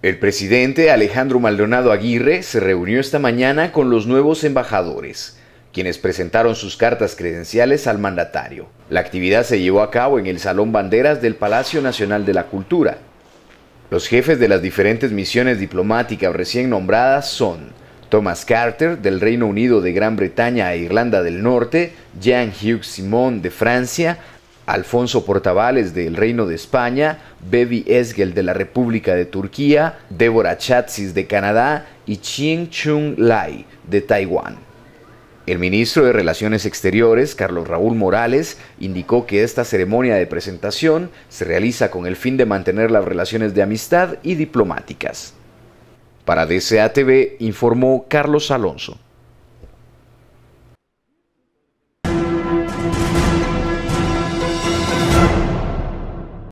El presidente Alejandro Maldonado Aguirre se reunió esta mañana con los nuevos embajadores, quienes presentaron sus cartas credenciales al mandatario. La actividad se llevó a cabo en el Salón Banderas del Palacio Nacional de la Cultura. Los jefes de las diferentes misiones diplomáticas recién nombradas son Thomas Carter del Reino Unido de Gran Bretaña e Irlanda del Norte, Jean hugues Simon de Francia, Alfonso Portavales del Reino de España, Bebi Esgel de la República de Turquía, Débora Chatsis de Canadá y Ching Chung Lai de Taiwán. El ministro de Relaciones Exteriores, Carlos Raúl Morales, indicó que esta ceremonia de presentación se realiza con el fin de mantener las relaciones de amistad y diplomáticas. Para DCATV, informó Carlos Alonso.